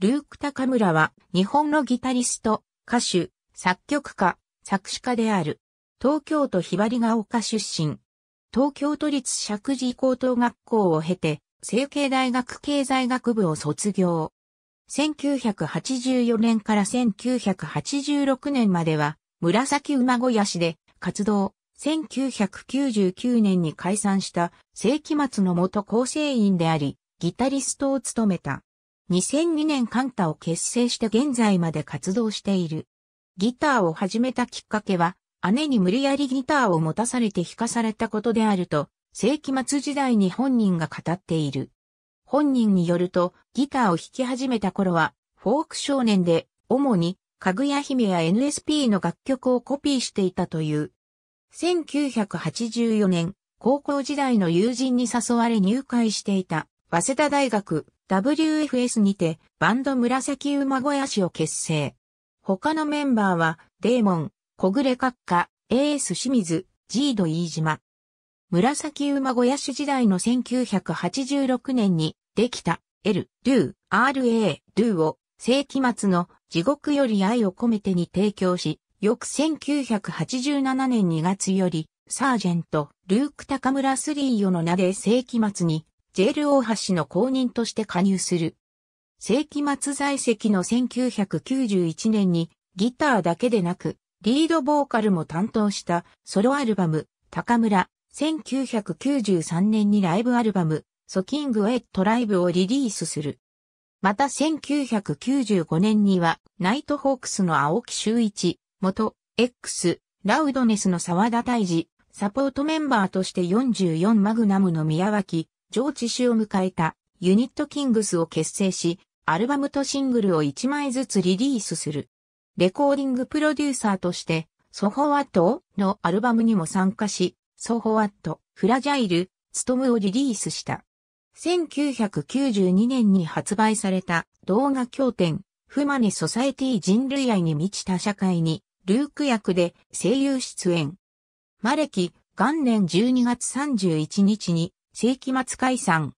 ルーク・タカムラは日本のギタリスト、歌手、作曲家、作詞家である。東京都ひばりが丘出身。東京都立石寺高等学校を経て、成形大学経済学部を卒業。1984年から1986年までは、紫馬小屋市で活動。1999年に解散した世紀末の元構成員であり、ギタリストを務めた。2002年カンタを結成して現在まで活動している。ギターを始めたきっかけは、姉に無理やりギターを持たされて弾かされたことであると、世紀末時代に本人が語っている。本人によると、ギターを弾き始めた頃は、フォーク少年で、主に、かぐや姫や NSP の楽曲をコピーしていたという。1984年、高校時代の友人に誘われ入会していた、早稲田大学 WFS にてバンド紫馬小屋氏を結成。他のメンバーは、デーモン、小暮閣下、エース清水、ジード飯島。紫馬小屋氏時代の1986年にできた L、ルゥ、RA、ドゥを世紀末の地獄より愛を込めてに提供し、翌1987年2月よりサージェント、ルーク高村スリーヨの名で世紀末に JL 大橋の公認として加入する。世紀末在籍の1991年にギターだけでなくリードボーカルも担当したソロアルバム高村1993年にライブアルバムソキングウェットライブをリリースする。また1995年にはナイトホークスの青木周一、元 X、ラウドネスの沢田大二、サポートメンバーとして44マグナムの宮脇、上知種を迎えたユニットキングスを結成し、アルバムとシングルを1枚ずつリリースする。レコーディングプロデューサーとして、ソフォワットのアルバムにも参加し、ソフォワット、フラジャイル、ツトムをリリースした。1992年に発売された動画経典、フマネ・ソサエティ人類愛に満ちた社会に、ルーク役で声優出演。マレキ、元年12月31日に世紀末解散。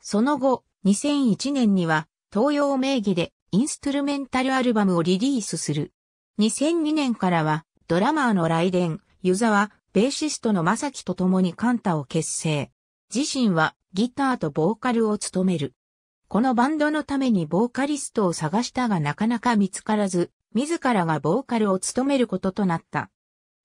その後、2001年には、東洋名義でインストゥルメンタルアルバムをリリースする。2002年からは、ドラマーの来電、湯沢、ベーシストの正樹と共にカンタを結成。自身はギターとボーカルを務める。このバンドのためにボーカリストを探したがなかなか見つからず、自らがボーカルを務めることとなった。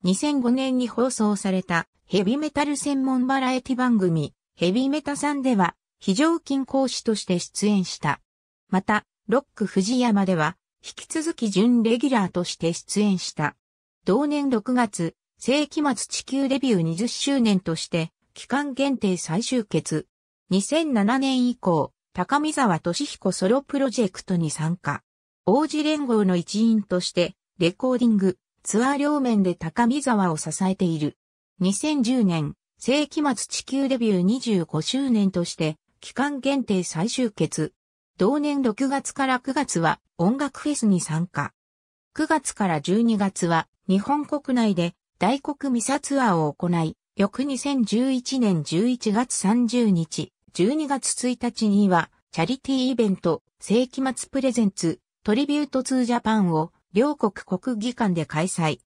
2005年に放送されたヘビメタル専門バラエティ番組ヘビーメタさんでは、非常勤講師として出演した。また、ロック藤山では、引き続き準レギュラーとして出演した。同年6月、世紀末地球デビュー20周年として、期間限定再集結。2007年以降、高見沢俊彦ソロプロジェクトに参加。王子連合の一員として、レコーディング、ツアー両面で高見沢を支えている。2010年、世紀末地球デビュー25周年として、期間限定最終決。同年6月から9月は音楽フェスに参加。9月から12月は日本国内で大黒ミサツアーを行い、翌2011年11月30日、12月1日にはチャリティーイベント世紀末プレゼンツトリビュートツージャパンを両国国技館で開催。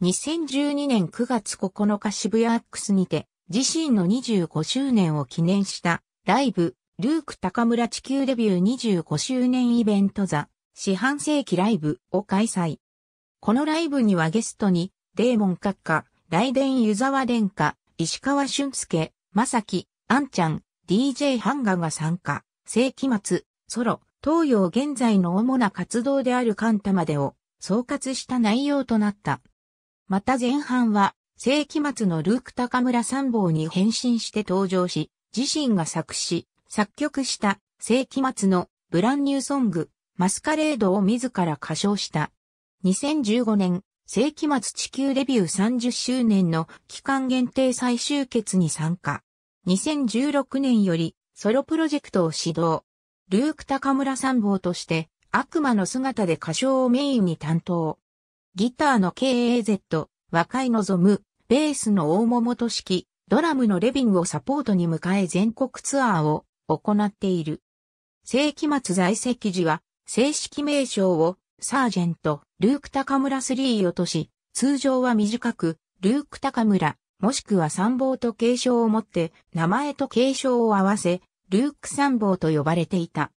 2012年9月9日渋谷アックスにて自身の25周年を記念したライブ、ルーク高村地球デビュー25周年イベントザ、四半世紀ライブを開催。このライブにはゲストに、デーモン閣下、雷電湯沢殿下、石川俊介、まさき、あんちゃん、DJ ハンガが参加、世紀末、ソロ、東洋現在の主な活動であるカンタまでを総括した内容となった。また前半は世紀末のルーク高村参謀に変身して登場し、自身が作詞、作曲した世紀末のブランニューソング、マスカレードを自ら歌唱した。2015年、世紀末地球デビュー30周年の期間限定最終決に参加。2016年よりソロプロジェクトを始動。ルーク高村参謀として悪魔の姿で歌唱をメインに担当。ギターの KAZ、若い望む、ベースの大桃と式、ドラムのレビンをサポートに迎え全国ツアーを行っている。世紀末在籍時は、正式名称を、サージェント、ルーク高村3をとし、通常は短く、ルーク高村、もしくは参謀と継承をもって、名前と継承を合わせ、ルーク参謀と呼ばれていた。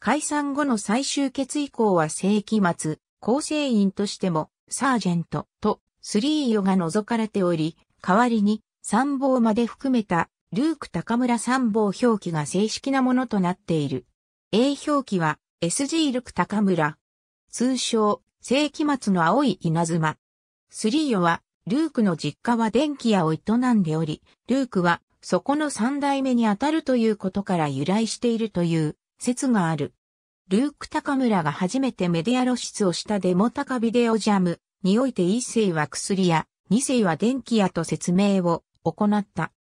解散後の最終決以降は世紀末、構成員としても、サージェントとスリーヨが除かれており、代わりに参謀まで含めたルーク高村参謀表記が正式なものとなっている。A 表記は SG ルク高村。通称、世紀末の青い稲妻。スリーヨは、ルークの実家は電気屋を営んでおり、ルークは、そこの三代目にあたるということから由来しているという説がある。ルーク高村が初めてメディア露出をしたデモ高ビデオジャム、において一世は薬や、二世は電気屋と説明を行った。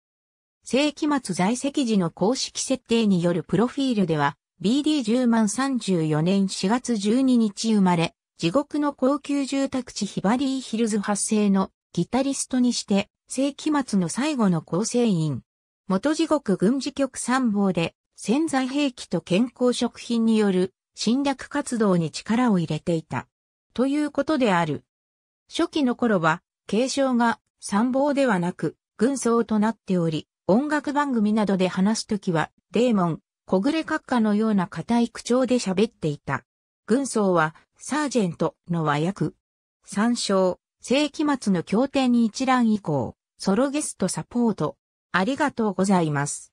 世紀末在籍時の公式設定によるプロフィールでは、BD10 万34年4月12日生まれ、地獄の高級住宅地ヒバリーヒルズ発生のギタリストにして、世紀末の最後の構成員。元地獄軍事局参謀で、潜在兵器と健康食品による侵略活動に力を入れていた。ということである。初期の頃は、継承が参謀ではなく、軍曹となっており、音楽番組などで話すときは、デーモン、小暮閣下のような固い口調で喋っていた。軍曹は、サージェントの和訳。参照、世紀末の協定に一覧以降、ソロゲストサポート。ありがとうございます。